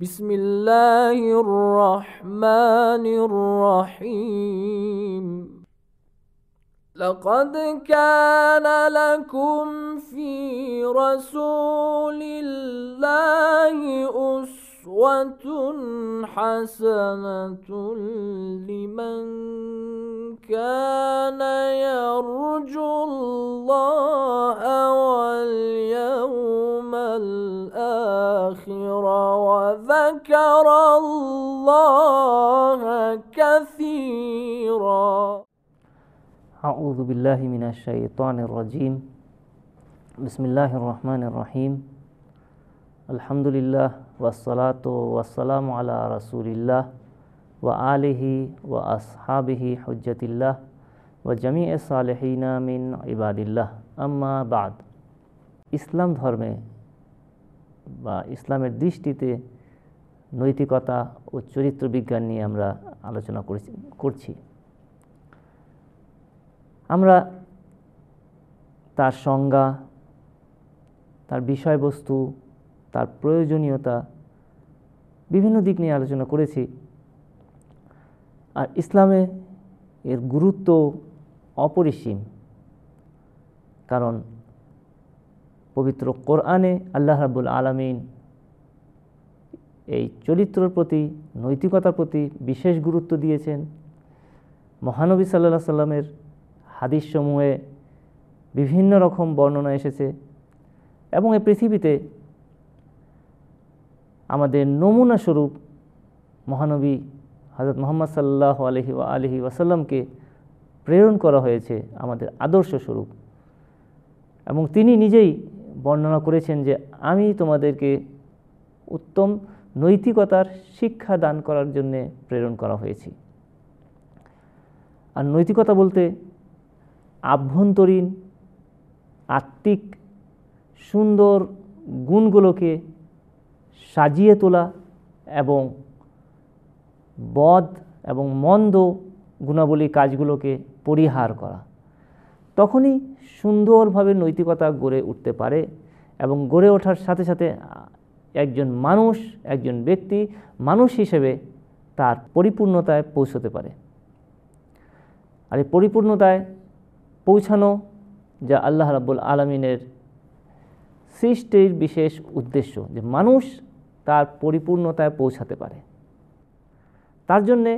بسم الله الرحمن الرحيم لقد كان لكم في رسول الله أسوة أسوة حسنة لمن كان يرجو الله واليوم الآخر وذكر الله كثيرا أعوذ بالله من الشيطان الرجيم بسم الله الرحمن الرحيم الحمد لله ওয়াসালাত আলা রাসুলিল্লাহ ও আলিহি ও আসহাবিহি হজ্জতিল্লাহ ও জামি সালেহিনা মিন ইবাদিল্লাহ আম্মা বাদ ইসলাম ধর্মে বা ইসলামের দৃষ্টিতে নৈতিকতা ও চরিত্র বিজ্ঞান নিয়ে আমরা আলোচনা করছি আমরা তার সংজ্ঞা তার বিষয়বস্তু তার প্রয়োজনীয়তা বিভিন্ন দিক নিয়ে আলোচনা করেছি আর ইসলামে এর গুরুত্ব অপরিসীম কারণ পবিত্র কোরআনে আল্লাহ রাবুল আলমিন এই চরিত্রর প্রতি নৈতিকতার প্রতি বিশেষ গুরুত্ব দিয়েছেন মহানবী সাল্লা সাল্লামের সমূহে বিভিন্ন রকম বর্ণনা এসেছে এবং এই পৃথিবীতে আমাদের নমুনা স্বরূপ মহানবী হজরত মোহাম্মদ সাল্লাহ আলহি আলহি ওয়াসাল্লামকে প্রেরণ করা হয়েছে আমাদের আদর্শ স্বরূপ এবং তিনি নিজেই বর্ণনা করেছেন যে আমি তোমাদেরকে উত্তম নৈতিকতার শিক্ষা দান করার জন্যে প্রেরণ করা হয়েছি আর নৈতিকতা বলতে আভ্যন্তরীণ আত্মিক সুন্দর গুণগুলোকে সাজিয়ে তোলা এবং বদ এবং মন্দ গুণাবলী কাজগুলোকে পরিহার করা তখনই সুন্দরভাবে নৈতিকতা গড়ে উঠতে পারে এবং গড়ে ওঠার সাথে সাথে একজন মানুষ একজন ব্যক্তি মানুষ হিসেবে তার পরিপূর্ণতায় পৌঁছতে পারে আর এই পরিপূর্ণতায় পৌঁছানো যা আল্লাহ রাবুল আলমিনের সৃষ্টির বিশেষ উদ্দেশ্য যে মানুষ তার পরিপূর্ণতায় পৌঁছাতে পারে তার জন্যে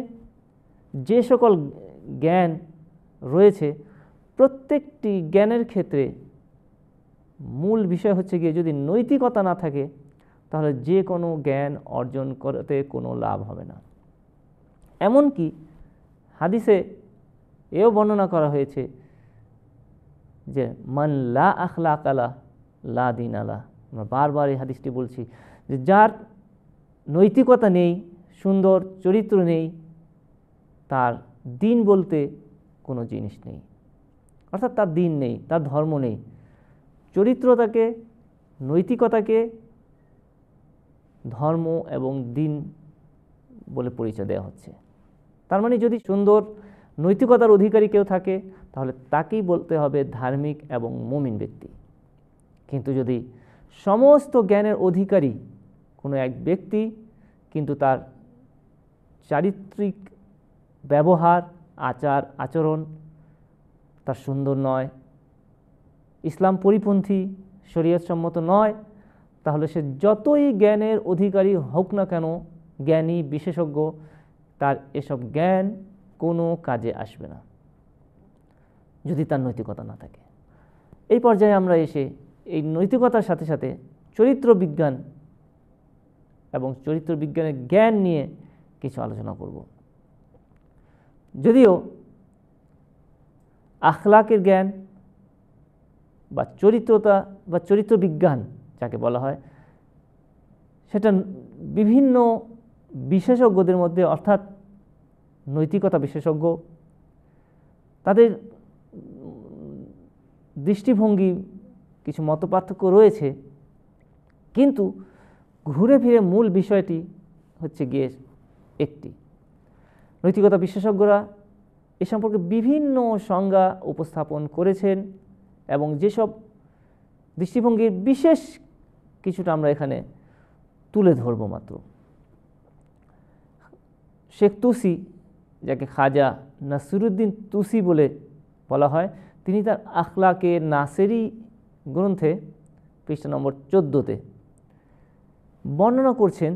যে সকল জ্ঞান রয়েছে প্রত্যেকটি জ্ঞানের ক্ষেত্রে মূল বিষয় হচ্ছে গিয়ে যদি নৈতিকতা না থাকে তাহলে যে কোনো জ্ঞান অর্জন করতে কোনো লাভ হবে না এমনকি হাদিসে এও বর্ণনা করা হয়েছে যে মান লা আখলা কালা লা দিন আলা আমরা বারবার এই হাদিসটি বলছি যে যার নৈতিকতা নেই সুন্দর চরিত্র নেই তার দিন বলতে কোনো জিনিস নেই অর্থাৎ তার দিন নেই তার ধর্ম নেই চরিত্রতাকে নৈতিকতাকে ধর্ম এবং দিন বলে পরিচয় দেওয়া হচ্ছে তার মানে যদি সুন্দর নৈতিকতার অধিকারী কেউ থাকে তাহলে তাকেই বলতে হবে ধার্মিক এবং মমিন ব্যক্তি কিন্তু যদি সমস্ত জ্ঞানের অধিকারী কোনো এক ব্যক্তি কিন্তু তার চারিত্রিক ব্যবহার আচার আচরণ তার সুন্দর নয় ইসলাম পরিপন্থী শরীয়তসম্মত নয় তাহলে সে যতই জ্ঞানের অধিকারী হোক না কেন জ্ঞানী বিশেষজ্ঞ তার এসব জ্ঞান কোনো কাজে আসবে না যদি তার নৈতিকতা না থাকে এই পর্যায়ে আমরা এসে এই নৈতিকতার সাথে সাথে চরিত্র বিজ্ঞান এবং চরিত্র বিজ্ঞানের জ্ঞান নিয়ে কিছু আলোচনা করব যদিও আখলাকের জ্ঞান বা চরিত্রতা বা চরিত্র বিজ্ঞান যাকে বলা হয় সেটা বিভিন্ন বিশেষজ্ঞদের মধ্যে অর্থাৎ নৈতিকতা বিশেষজ্ঞ তাদের দৃষ্টিভঙ্গি কিছু মতপার্থক্য রয়েছে কিন্তু ঘুরে ফিরে মূল বিষয়টি হচ্ছে গিয়ে একটি নৈতিকতা বিশেষজ্ঞরা এ সম্পর্কে বিভিন্ন সংজ্ঞা উপস্থাপন করেছেন এবং যেসব দৃষ্টিভঙ্গির বিশেষ কিছুটা আমরা এখানে তুলে ধরব মাত্র শেখ তুসি যাকে খাজা নাসিরুদ্দিন তুসি বলে বলা হয় তিনি তার আখলাকে নাসেরি গ্রন্থে পৃষ্ঠা নম্বর চোদ্দোতে বর্ণনা করছেন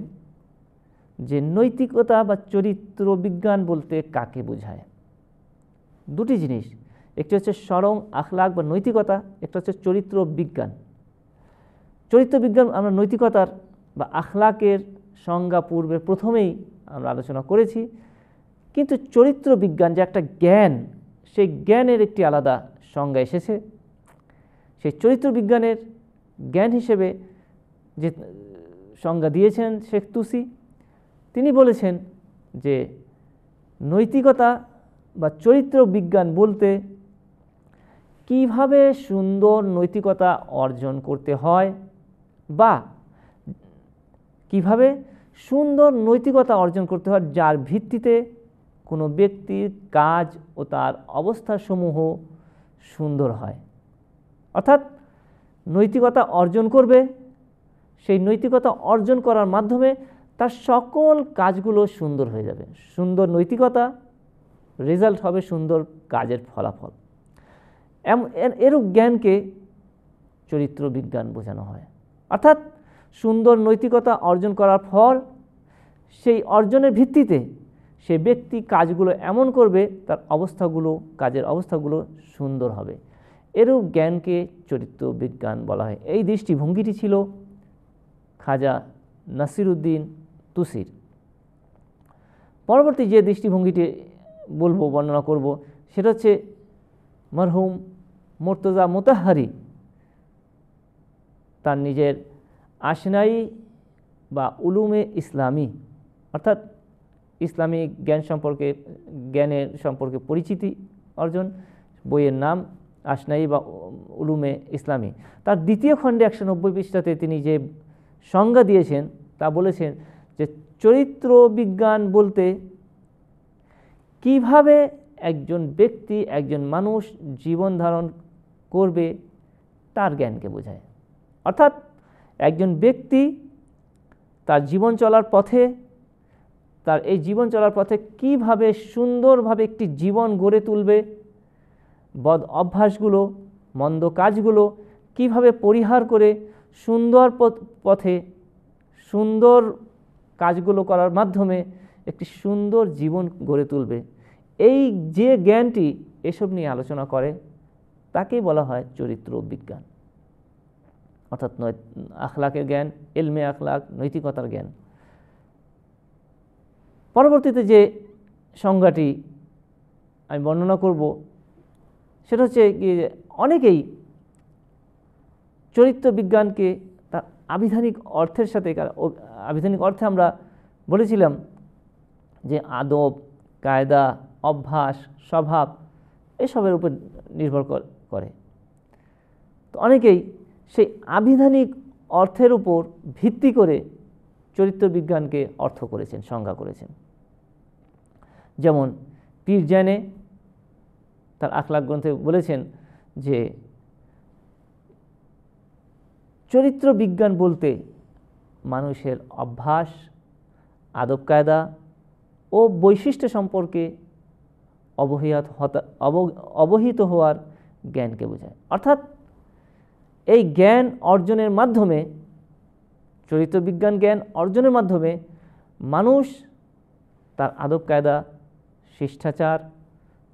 যে নৈতিকতা বা চরিত্র বিজ্ঞান বলতে কাকে বোঝায় দুটি জিনিস একটি হচ্ছে সরং আখলাক বা নৈতিকতা একটা হচ্ছে চরিত্র বিজ্ঞান চরিত্র বিজ্ঞান আমরা নৈতিকতার বা আখলাকের সংজ্ঞা পূর্বে প্রথমেই আমরা আলোচনা করেছি কিন্তু চরিত্র বিজ্ঞান যে একটা জ্ঞান সেই জ্ঞানের একটি আলাদা সংজ্ঞা এসেছে সেই চরিত্র বিজ্ঞানের জ্ঞান হিসেবে যে সংজ্ঞা দিয়েছেন শেখ তুসি তিনি বলেছেন যে নৈতিকতা বা চরিত্র বিজ্ঞান বলতে কিভাবে সুন্দর নৈতিকতা অর্জন করতে হয় বা কিভাবে সুন্দর নৈতিকতা অর্জন করতে হয় যার ভিত্তিতে কোনো ব্যক্তির কাজ ও তার অবস্থাসমূহ সুন্দর হয় অর্থাৎ নৈতিকতা অর্জন করবে সেই নৈতিকতা অর্জন করার মাধ্যমে তার সকল কাজগুলো সুন্দর হয়ে যাবে সুন্দর নৈতিকতা রেজাল্ট হবে সুন্দর কাজের ফলাফল এরূপ জ্ঞানকে চরিত্র বিজ্ঞান বোঝানো হয় অর্থাৎ সুন্দর নৈতিকতা অর্জন করার ফল সেই অর্জনের ভিত্তিতে সে ব্যক্তি কাজগুলো এমন করবে তার অবস্থাগুলো কাজের অবস্থাগুলো সুন্দর হবে এরূপ জ্ঞানকে চরিত্র বিজ্ঞান বলা হয় এই দৃষ্টিভঙ্গিটি ছিল খাজা নাসিরুদ্দিন তুসির পরবর্তী যে দৃষ্টিভঙ্গিটি বলবো বর্ণনা করব সেটা হচ্ছে মরহুম মোর্তজা মোতাহারি তার নিজের আশনাই বা উলুমে ইসলামী অর্থাৎ ইসলামী জ্ঞান সম্পর্কে জ্ঞানের সম্পর্কে পরিচিতি অর্জন বইয়ের নাম আশনাই বা উলুমে ইসলামী তার দ্বিতীয় খণ্ডে একশো নব্বই পৃষ্ঠাতে তিনি যে সংজ্ঞা দিয়েছেন তা বলেছেন যে চরিত্র বিজ্ঞান বলতে কিভাবে একজন ব্যক্তি একজন মানুষ জীবন ধারণ করবে তার জ্ঞানকে বোঝায় অর্থাৎ একজন ব্যক্তি তার জীবন চলার পথে তার এই জীবন চলার পথে কিভাবে সুন্দরভাবে একটি জীবন গড়ে তুলবে বদ অভ্যাসগুলো মন্দ কাজগুলো কিভাবে পরিহার করে সুন্দর পথে সুন্দর কাজগুলো করার মাধ্যমে একটি সুন্দর জীবন গড়ে তুলবে এই যে জ্ঞানটি এসব নিয়ে আলোচনা করে তাকেই বলা হয় চরিত্র বিজ্ঞান অর্থাৎ আখলাকের জ্ঞান এলমে আখলাক নৈতিকতার জ্ঞান পরবর্তীতে যে সংজ্ঞাটি আমি বর্ণনা করব সেটা হচ্ছে অনেকেই চরিত্র বিজ্ঞানকে তার আবিধানিক অর্থের সাথে আবিধানিক অর্থে আমরা বলেছিলাম যে আদব কায়দা অভ্যাস স্বভাব এসবের উপর নির্ভর করে তো অনেকেই সেই আবিধানিক অর্থের উপর ভিত্তি করে চরিত্র বিজ্ঞানকে অর্থ করেছেন সংজ্ঞা করেছেন যেমন পীর জ্যানে তার আখলাক গ্রন্থে বলেছেন যে চরিত্র বিজ্ঞান বলতে মানুষের অভ্যাস আদব কায়দা ও বৈশিষ্ট্য সম্পর্কে অবহিত অবহিত হওয়ার জ্ঞানকে বোঝায় অর্থাৎ এই জ্ঞান অর্জনের মাধ্যমে চরিত্র বিজ্ঞান জ্ঞান অর্জনের মাধ্যমে মানুষ তার আদব কায়দা শিষ্টাচার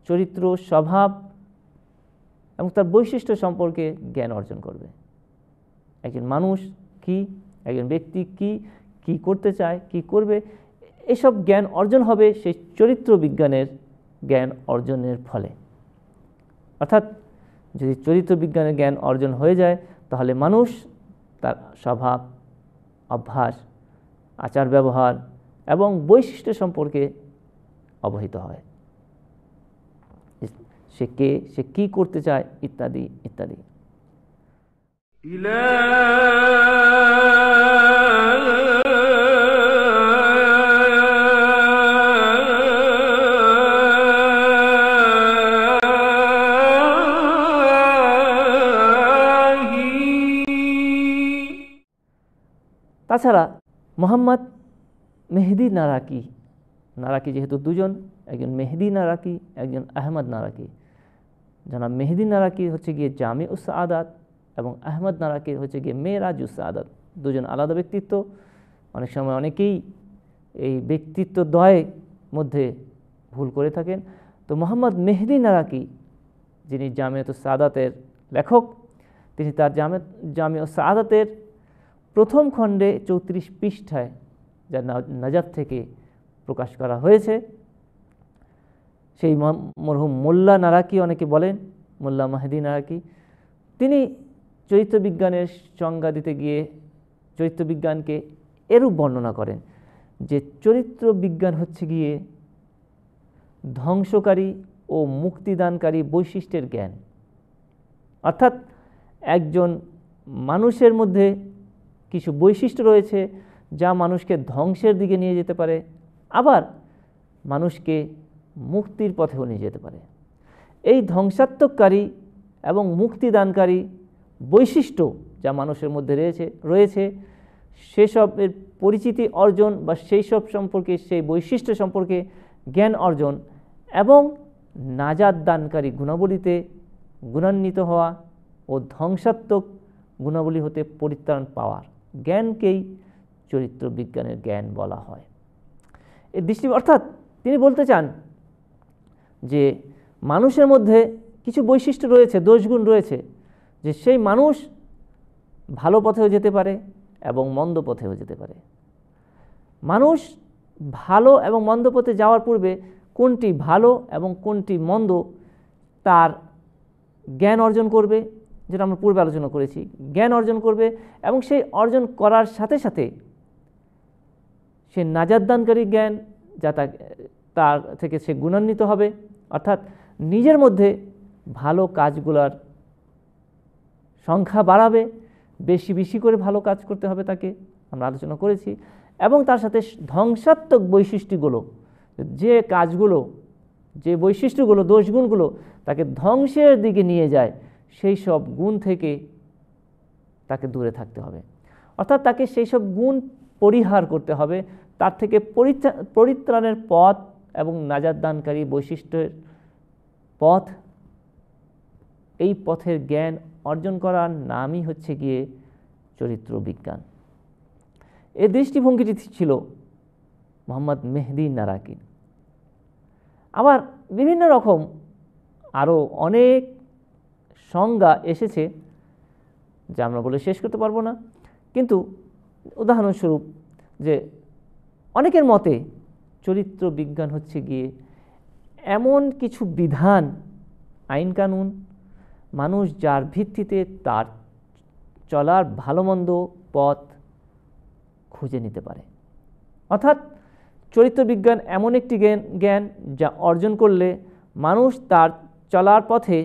চরিত্র স্বভাব এবং তার বৈশিষ্ট্য সম্পর্কে জ্ঞান অর্জন করবে একজন মানুষ কি একজন ব্যক্তি কি কি করতে চায় কি করবে এসব জ্ঞান অর্জন হবে সেই চরিত্র বিজ্ঞানের জ্ঞান অর্জনের ফলে অর্থাৎ যদি চরিত্র বিজ্ঞানের জ্ঞান অর্জন হয়ে যায় তাহলে মানুষ তার স্বভাব অভ্যাস আচার ব্যবহার এবং বৈশিষ্ট্য সম্পর্কে অবহিত হয় সে কে সে কী করতে চায় ইত্যাদি ইত্যাদি ताड़ा मोहम्मद मेहदी नाराकी नाराकी जेहेतु दूजन एक मेहदी नाराकी एक अहमद नाराकी जाना मेहदी नाराकी हे गए जामे उस এবং আহমদ নারাকে হচ্ছে গিয়ে রাজু সাদত দুজন আলাদা ব্যক্তিত্ব অনেক সময় অনেকেই এই ব্যক্তিত্ব দয়ের মধ্যে ভুল করে থাকেন তো মোহাম্মদ মেহদি নারাকি যিনি জামিয়ত সাদাতের লেখক তিনি তার জামে জামিয় সাদাতের প্রথম খণ্ডে চৌত্রিশ পৃষ্ঠায় যা নাজাব থেকে প্রকাশ করা হয়েছে সেই মরহুম মোল্লা নারাকি অনেকে বলেন মোল্লা মাহেদি নারাকি তিনি চরিত্রবিজ্ঞানের সংজ্ঞা দিতে গিয়ে চরিত্রবিজ্ঞানকে এরূপ বর্ণনা করেন যে চরিত্র বিজ্ঞান হচ্ছে গিয়ে ধ্বংসকারী ও মুক্তিদানকারী বৈশিষ্ট্যের জ্ঞান অর্থাৎ একজন মানুষের মধ্যে কিছু বৈশিষ্ট্য রয়েছে যা মানুষকে ধ্বংসের দিকে নিয়ে যেতে পারে আবার মানুষকে মুক্তির পথেও নিয়ে যেতে পারে এই ধ্বংসাত্মককারী এবং মুক্তিদানকারী বৈশিষ্ট্য যা মানুষের মধ্যে রয়েছে রয়েছে সেসবের পরিচিতি অর্জন বা সেই সব সম্পর্কে সেই বৈশিষ্ট্য সম্পর্কে জ্ঞান অর্জন এবং নাজাদ দানকারী গুণাবলীতে গুণান্বিত হওয়া ও ধ্বংসাত্মক গুণাবলী হতে পরিত্রাণ পাওয়ার জ্ঞানকেই চরিত্র বিজ্ঞানের জ্ঞান বলা হয় এর দৃষ্টি অর্থাৎ তিনি বলতে চান যে মানুষের মধ্যে কিছু বৈশিষ্ট্য রয়েছে দোষগুণ রয়েছে যে সেই মানুষ ভালো পথেও যেতে পারে এবং মন্দ পথেও যেতে পারে মানুষ ভালো এবং মন্দ পথে যাওয়ার পূর্বে কোনটি ভালো এবং কোনটি মন্দ তার জ্ঞান অর্জন করবে যেটা আমরা পূর্বে আলোচনা করেছি জ্ঞান অর্জন করবে এবং সেই অর্জন করার সাথে সাথে সে নাজাদদানকারী জ্ঞান যা তার থেকে সে গুণান্বিত হবে অর্থাৎ নিজের মধ্যে ভালো কাজগুলার সংখ্যা বাড়াবে বেশি বেশি করে ভালো কাজ করতে হবে তাকে আমরা আলোচনা করেছি এবং তার সাথে ধ্বংসাত্মক বৈশিষ্ট্যগুলো যে কাজগুলো যে বৈশিষ্ট্যগুলো দোষগুণগুলো তাকে ধ্বংসের দিকে নিয়ে যায় সেই সব গুণ থেকে তাকে দূরে থাকতে হবে অর্থাৎ তাকে সেই সব গুণ পরিহার করতে হবে তার থেকে পরিত্রাণের পথ এবং নাজাদ বৈশিষ্ট্যের পথ এই পথের জ্ঞান অর্জন করার নামই হচ্ছে গিয়ে চরিত্র বিজ্ঞান এ দৃষ্টিভঙ্গিটি ছিল মোহাম্মদ মেহদি নারাকিন আবার বিভিন্ন রকম আরও অনেক সংজ্ঞা এসেছে যা আমরা বলে শেষ করতে পারবো না কিন্তু উদাহরণস্বরূপ যে অনেকের মতে চরিত্র বিজ্ঞান হচ্ছে গিয়ে এমন কিছু বিধান আইন কানুন মানুষ যার ভিত্তিতে তার চলার ভালো মন্দ পথ খুঁজে নিতে পারে অর্থাৎ চরিত্র বিজ্ঞান এমন একটি জ্ঞান যা অর্জন করলে মানুষ তার চলার পথে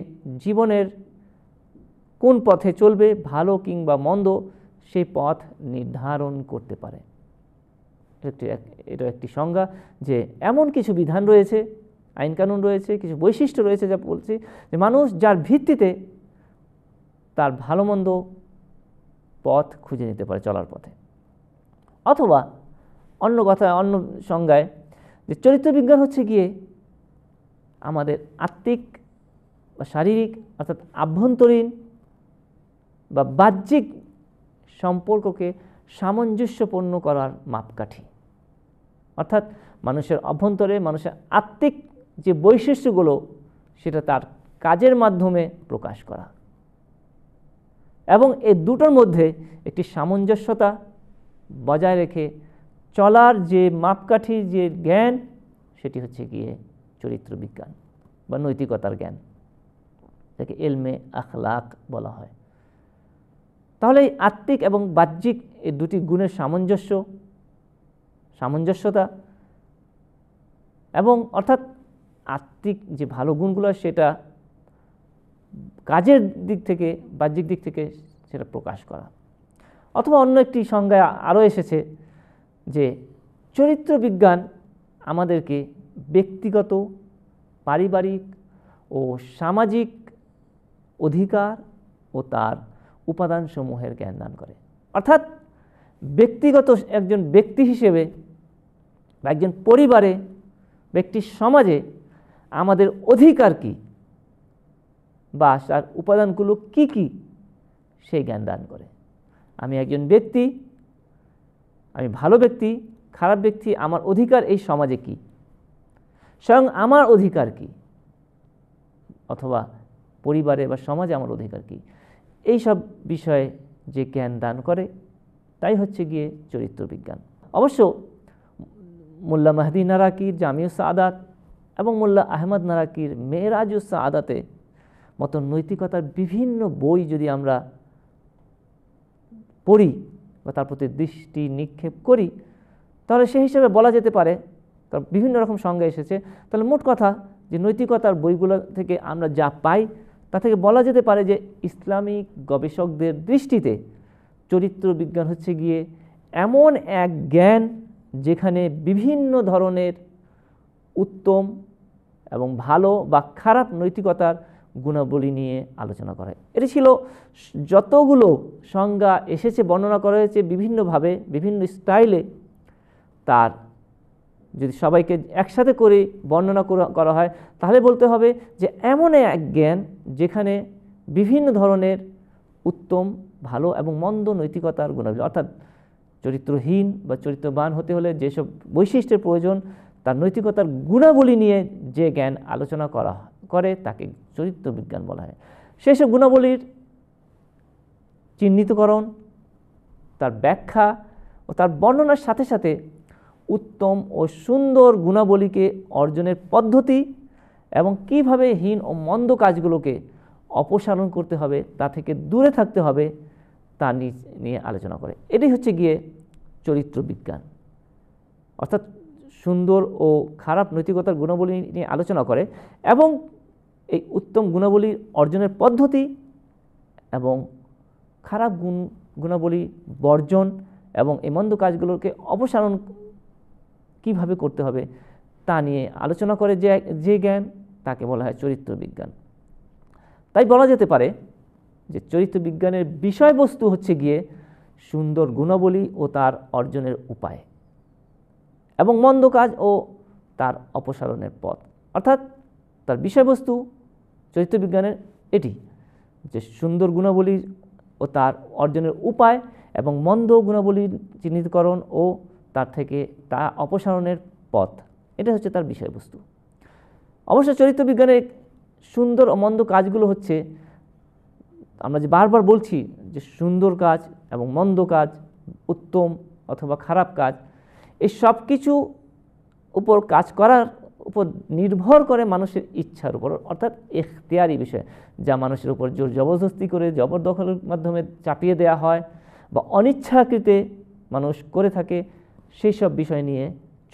জীবনের কোন পথে চলবে ভালো কিংবা মন্দ সেই পথ নির্ধারণ করতে পারে একটি এটা একটি সংজ্ঞা যে এমন কিছু বিধান রয়েছে আইনকানুন রয়েছে কিছু বৈশিষ্ট্য রয়েছে যা বলছি যে মানুষ যার ভিত্তিতে তার ভালো মন্দ পথ খুঁজে নিতে পারে চলার পথে অথবা অন্য কথা অন্য সংজ্ঞায় যে চরিত্রবিজ্ঞান হচ্ছে গিয়ে আমাদের আত্মিক বা শারীরিক অর্থাৎ আভ্যন্তরীণ বা বাহ্যিক সম্পর্ককে সামঞ্জস্যপূর্ণ করার মাপকাঠি অর্থাৎ মানুষের অভ্যন্তরে মানুষের আত্মিক যে বৈশিষ্ট্যগুলো সেটা তার কাজের মাধ্যমে প্রকাশ করা এবং এ দুটোর মধ্যে একটি সামঞ্জস্যতা বজায় রেখে চলার যে মাপকাঠি যে জ্ঞান সেটি হচ্ছে গিয়ে চরিত্র বিজ্ঞান বা নৈতিকতার জ্ঞান যাকে এলমে আখলাক বলা হয় তাহলে এই আত্মিক এবং বাহ্যিক এই দুটি গুণের সামঞ্জস্য সামঞ্জস্যতা এবং অর্থাৎ আত্মিক যে ভালো গুণগুলো সেটা কাজের দিক থেকে বাহ্যিক দিক থেকে সেটা প্রকাশ করা অথবা অন্য একটি সংজ্ঞায় আরও এসেছে যে চরিত্র বিজ্ঞান আমাদেরকে ব্যক্তিগত পারিবারিক ও সামাজিক অধিকার ও তার উপাদানসমূহের জ্ঞান দান করে অর্থাৎ ব্যক্তিগত একজন ব্যক্তি হিসেবে বা একজন পরিবারে ব্যক্তির সমাজে আমাদের অধিকার কি বা তার উপাদানগুলো কি কি সেই জ্ঞান দান করে আমি একজন ব্যক্তি আমি ভালো ব্যক্তি খারাপ ব্যক্তি আমার অধিকার এই সমাজে কি স্বয়ং আমার অধিকার কি অথবা পরিবারে বা সমাজে আমার অধিকার কি এই সব বিষয়ে যে জ্ঞান দান করে তাই হচ্ছে গিয়ে চরিত্র বিজ্ঞান অবশ্য মোল্লা মাহদিন নারাকির জামিউ সাদাত এবং মোল্লা আহমদ নারাকির মেয়েরাজুসা আদাতে মতো নৈতিকতার বিভিন্ন বই যদি আমরা পড়ি বা তার প্রতি দৃষ্টি নিক্ষেপ করি তাহলে সেই হিসেবে বলা যেতে পারে কারণ বিভিন্ন রকম সংজ্ঞা এসেছে তাহলে মোট কথা যে নৈতিকতার বইগুলো থেকে আমরা যা পাই তা থেকে বলা যেতে পারে যে ইসলামিক গবেষকদের দৃষ্টিতে চরিত্র বিজ্ঞান হচ্ছে গিয়ে এমন এক জ্ঞান যেখানে বিভিন্ন ধরনের উত্তম এবং ভালো বা খারাপ নৈতিকতার গুণাবলী নিয়ে আলোচনা করা এটি ছিল যতগুলো সংজ্ঞা এসেছে বর্ণনা করা হয়েছে বিভিন্নভাবে বিভিন্ন স্টাইলে তার যদি সবাইকে একসাথে করে বর্ণনা করা হয় তাহলে বলতে হবে যে এমন এক জ্ঞান যেখানে বিভিন্ন ধরনের উত্তম ভালো এবং মন্দ নৈতিকতার গুণাবলী অর্থাৎ চরিত্রহীন বা চরিত্রবান হতে হলে যেসব বৈশিষ্ট্যের প্রয়োজন তার নৈতিকতার গুণাবলী নিয়ে যে জ্ঞান আলোচনা করা করে তাকে চরিত্র বিজ্ঞান বলা হয় সেই সব গুণাবলীর চিহ্নিতকরণ তার ব্যাখ্যা ও তার বর্ণনার সাথে সাথে উত্তম ও সুন্দর গুণাবলীকে অর্জনের পদ্ধতি এবং কিভাবে হীন ও মন্দ কাজগুলোকে অপসারণ করতে হবে তা থেকে দূরে থাকতে হবে তা নিয়ে আলোচনা করে এটাই হচ্ছে গিয়ে চরিত্র বিজ্ঞান অর্থাৎ সুন্দর ও খারাপ নৈতিকতার গুণাবলী নিয়ে আলোচনা করে এবং এই উত্তম গুণাবলী অর্জনের পদ্ধতি এবং খারাপ গুণ গুণাবলী বর্জন এবং এই মন্দ কাজগুলোকে অপসারণ কিভাবে করতে হবে তা নিয়ে আলোচনা করে যে যে জ্ঞান তাকে বলা হয় চরিত্র বিজ্ঞান তাই বলা যেতে পারে যে চরিত্র বিজ্ঞানের বিষয়বস্তু হচ্ছে গিয়ে সুন্দর গুণাবলী ও তার অর্জনের উপায় এবং মন্দ কাজ ও তার অপসারণের পথ অর্থাৎ তার বিষয়বস্তু চরিত্রবিজ্ঞানের এটি যে সুন্দর গুণাবলী ও তার অর্জনের উপায় এবং মন্দ গুণাবলীর চিহ্নিতকরণ ও তার থেকে তা অপসারণের পথ এটা হচ্ছে তার বিষয়বস্তু অবশ্য চরিত্রবিজ্ঞানের সুন্দর ও মন্দ কাজগুলো হচ্ছে আমরা যে বারবার বলছি যে সুন্দর কাজ এবং মন্দ কাজ উত্তম অথবা খারাপ কাজ এই সব কিছু উপর কাজ করার উপর নির্ভর করে মানুষের ইচ্ছার উপর অর্থাৎ এখতিয়ারি বিষয় যা মানুষের উপর জোর জবরদস্তি করে জবরদখলের মাধ্যমে চাপিয়ে দেয়া হয় বা অনিচ্ছাকৃতে মানুষ করে থাকে সেই সব বিষয় নিয়ে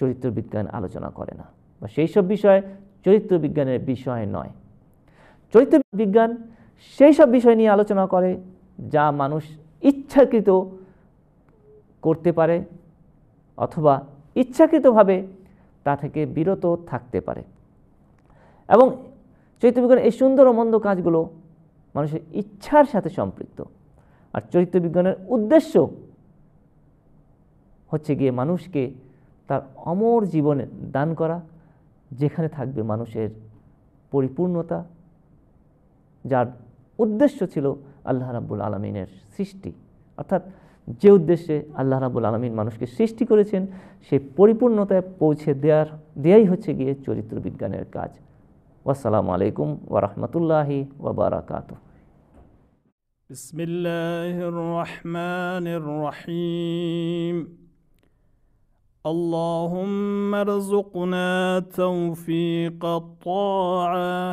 চরিত্র বিজ্ঞান আলোচনা করে না বা সেই সব বিষয় চরিত্র বিজ্ঞানের বিষয় নয় চরিত্র বিজ্ঞান সেই সব বিষয় নিয়ে আলোচনা করে যা মানুষ ইচ্ছাকৃত করতে পারে অথবা ইচ্ছাকৃতভাবে তা থেকে বিরত থাকতে পারে এবং চরিত্রবিজ্ঞানের এই সুন্দর ও মন্দ কাজগুলো মানুষের ইচ্ছার সাথে সম্পৃক্ত আর চরিত্রবিজ্ঞানের উদ্দেশ্য হচ্ছে গিয়ে মানুষকে তার অমর জীবনে দান করা যেখানে থাকবে মানুষের পরিপূর্ণতা যার উদ্দেশ্য ছিল আল্লাহ রাব্বুল আলমিনের সৃষ্টি অর্থাৎ যে উদ্দেশ্যে আল্লাহ রাবুল আলমিন মানুষকে সৃষ্টি করেছেন সে পরিপূর্ণতায় পৌঁছে দেওয়ার দেয়াই হচ্ছে গিয়ে চরিত্র বিজ্ঞানের কাজ আসসালামু আলাইকুম ওরহমতুল্লাহি ওবরাকাত بسم اللهم ارزقنا توفيق الطاعه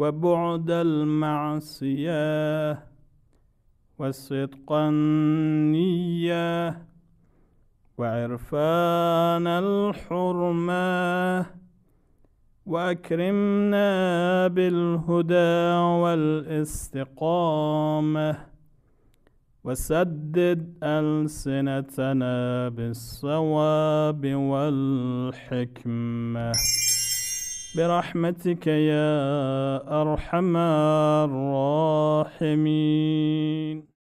وبعد المعصيه وصدق النية وعرفان الحرمة وأكرمنا بالهدى والاستقامة وسدد ألسنتنا بالصواب والحكمة برحمتك يا أرحم الراحمين